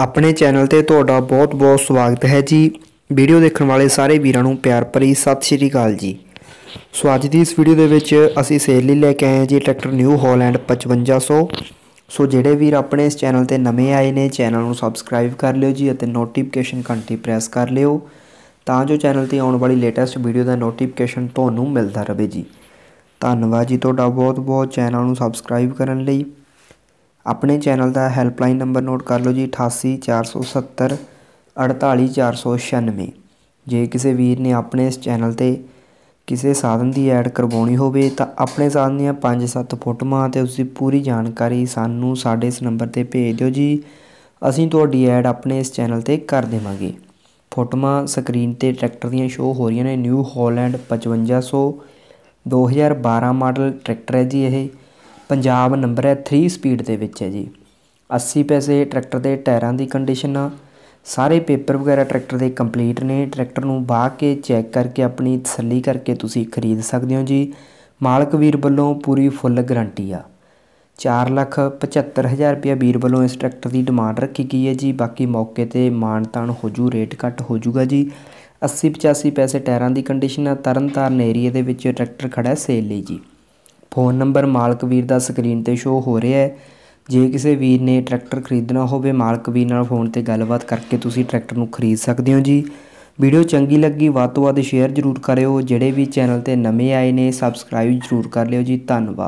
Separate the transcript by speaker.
Speaker 1: ਆਪਣੇ ਚੈਨਲ ਤੇ ਤੁਹਾਡਾ ਬਹੁਤ-ਬਹੁਤ ਸਵਾਗਤ ਹੈ ਜੀ ਵੀਡੀਓ ਦੇਖਣ ਵਾਲੇ ਸਾਰੇ ਵੀਰਾਂ ਨੂੰ ਪਿਆਰ ਭਰੀ ਸਤਿ ਸ਼੍ਰੀ ਅਕਾਲ ਜੀ ਸੋ ਅੱਜ ਦੀ ਇਸ ਵੀਡੀਓ ਦੇ ਵਿੱਚ ਅਸੀਂ ਸੇਲ ਲਈ ਲੈ ਕੇ ਆਏ ਹਾਂ ਜੀ ਟਰੈਕਟਰ ਨਿਊ ਹਾਲੈਂਡ 5500 ਸੋ ਜਿਹੜੇ ਵੀਰ ਆਪਣੇ ਇਸ ਚੈਨਲ ਤੇ ਨਵੇਂ ਆਏ ਨੇ ਚੈਨਲ ਨੂੰ ਸਬਸਕ੍ਰਾਈਬ ਕਰ ਲਿਓ ਜੀ ਅਤੇ ਨੋਟੀਫਿਕੇਸ਼ਨ ਘੰਟੀ ਪ੍ਰੈਸ ਕਰ ਲਿਓ ਤਾਂ ਜੋ ਚੈਨਲ ਤੇ ਆਉਣ ਵਾਲੀ ਲੇਟੈਸਟ ਵੀਡੀਓ ਦਾ ਨੋਟੀਫਿਕੇਸ਼ਨ ਤੁਹਾਨੂੰ ਮਿਲਦਾ ਰਹੇ ਜੀ ਧੰਨਵਾਦ ਜੀ ਤੁਹਾਡਾ ਬਹੁਤ-ਬਹੁਤ ਚੈਨਲ ਨੂੰ ਸਬਸਕ੍ਰਾਈਬ ਕਰਨ ਲਈ ਆਪਣੇ ਚੈਨਲ ਦਾ ਹੈਲਪਲਾਈਨ ਨੰਬਰ ਨੋਟ ਕਰ ਲਓ ਜੀ 88470 48496 ਜੇ ਕਿਸੇ ਵੀਰ ਨੇ ਆਪਣੇ ਇਸ ਚੈਨਲ ਤੇ ਕਿਸੇ ਸਾਧਨ ਦੀ ਐਡ ਕਰਵਾਉਣੀ ਹੋਵੇ ਤਾਂ ਆਪਣੇ ਸਾਧਨ ਦੀਆਂ 5-7 ਫੋਟੋਆਂ ਤੇ ਉਸ ਦੀ ਪੂਰੀ ਜਾਣਕਾਰੀ ਸਾਨੂੰ ਸਾਡੇ ਇਸ ਨੰਬਰ ਤੇ ਭੇਜ ਦਿਓ ਜੀ ਅਸੀਂ ਤੁਹਾਡੀ ਐਡ ਆਪਣੇ ਇਸ ਚੈਨਲ ਤੇ ਕਰ ਦੇਵਾਂਗੇ ਫੋਟੋਆਂ ਸਕਰੀਨ ਤੇ ਟਰੈਕਟਰ ਦੀਆਂ ਸ਼ੋ ਹੋ ਰਹੀਆਂ ਨੇ ਨਿਊ ਹਾਲੈਂਡ 5500 2012 ਮਾਡਲ ਟਰੈਕਟਰ ਹੈ ਜੀ ਇਹ ਪੰਜਾਬ ਨੰਬਰ ਹੈ 3 ਸਪੀਡ ਦੇ ਵਿੱਚ ਹੈ ਜੀ 80 ਪੈਸੇ ਟਰੈਕਟਰ ਦੇ ਟਾਇਰਾਂ ਦੀ ਕੰਡੀਸ਼ਨ ਸਾਰੇ ਪੇਪਰ ਵਗੈਰਾ ਟਰੈਕਟਰ ਦੇ ਕੰਪਲੀਟ ਨੇ ਟਰੈਕਟਰ ਨੂੰ ਬਾਹ ਕੇ ਚੈੱਕ ਕਰਕੇ ਆਪਣੀ ਤਸੱਲੀ ਕਰਕੇ ਤੁਸੀਂ ਖਰੀਦ ਸਕਦੇ ਹੋ ਜੀ ਮਾਲਕ ਵੀਰ ਵੱਲੋਂ ਪੂਰੀ ਫੁੱਲ ਗਾਰੰਟੀ ਆ 4 ਲੱਖ ਰੁਪਏ ਵੀਰ ਵੱਲੋਂ ਇਸ ਟਰੈਕਟਰ ਦੀ ਡਿਮਾਂਡ ਰੱਖੀ ਗਈ ਹੈ ਜੀ ਬਾਕੀ ਮੌਕੇ ਤੇ ਮਾਨਤਾਨ ਹੋ ਜੂ ਰੇਟ ਘੱਟ ਹੋ ਜੂਗਾ ਜੀ 80 85 ਪੈਸੇ ਟਾਇਰਾਂ ਦੀ ਕੰਡੀਸ਼ਨ ਆ ਤਰਨਤਾਰਨ ਏਰੀਆ ਦੇ ਵਿੱਚ ਟਰੈਕਟਰ ਖੜਾ ਹੈ ਸੇਲ ਲਈ ਜੀ ਫੋਨ ਨੰਬਰ ਮਾਲਕ ਵੀਰ ਦਾ ਸਕਰੀਨ ਤੇ ਸ਼ੋ ਹੋ ਰਿਹਾ ਹੈ ਜੇ ਕਿਸੇ ਵੀਰ ਨੇ ਟਰੈਕਟਰ ਖਰੀਦਣਾ ਹੋਵੇ ਮਾਲਕ ਵੀਰ ਨਾਲ ਫੋਨ ਤੇ ਗੱਲਬਾਤ ਕਰਕੇ ਤੁਸੀਂ ਟਰੈਕਟਰ ਨੂੰ ਖਰੀਦ ਸਕਦੇ ਹੋ ਜੀ ਵੀਡੀਓ ਚੰਗੀ ਲੱਗੀ ਵੱਧ ਸ਼ੇਅਰ ਜ਼ਰੂਰ ਕਰਿਓ ਜਿਹੜੇ ਵੀ ਚੈਨਲ ਤੇ ਨਵੇਂ ਆਏ ਨੇ ਸਬਸਕ੍ਰਾਈਬ ਜ਼ਰੂਰ ਕਰ ਲਿਓ ਜੀ ਧੰਨਵਾਦ